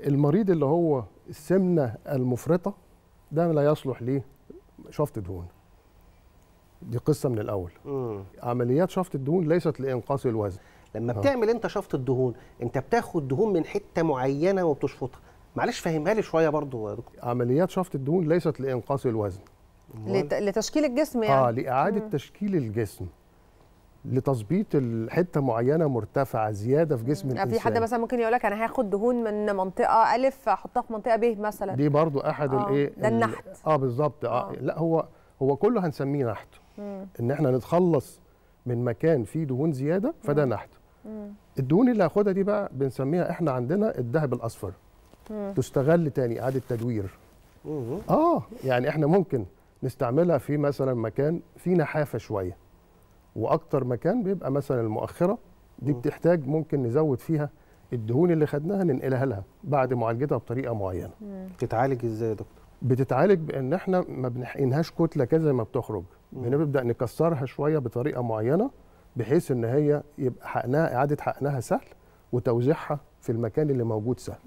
المريض اللي هو السمنه المفرطه ده لا يصلح ليه شفط دهون دي قصه من الاول مم. عمليات شفط الدهون ليست لانقاص الوزن لما آه. بتعمل انت شفط الدهون انت بتاخد دهون من حته معينه وبتشفطها معلش فهمها لي شويه برضو يا دكتور عمليات شفط الدهون ليست لانقاص الوزن لتشكيل الجسم يعني اه لاعاده مم. تشكيل الجسم لتظبيط الحته معينه مرتفعه زياده في جسم الانسان يعني في حد مثلا ممكن يقول لك انا هاخد دهون من منطقه الف احطها في منطقه ب مثلا دي برضو احد آه، الايه ده النحت اه بالظبط آه. اه لا هو هو كله هنسميه نحت مم. ان احنا نتخلص من مكان فيه دهون زياده فده مم. نحت مم. الدهون اللي هاخدها دي بقى بنسميها احنا عندنا الذهب الاصفر مم. تستغل تاني اعاده تدوير مم. اه يعني احنا ممكن نستعملها في مثلا مكان فيه نحافه شويه واكتر مكان بيبقى مثلا المؤخره دي بتحتاج ممكن نزود فيها الدهون اللي خدناها ننقلها لها بعد معالجتها بطريقه معينه بتتعالج ازاي يا دكتور بتتعالج بان احنا ما بنحقنهاش كتله كده زي ما بتخرج بنبدا نكسرها شويه بطريقه معينه بحيث ان هي يبقى حقنها اعاده حقنها سهل وتوزيعها في المكان اللي موجود سهل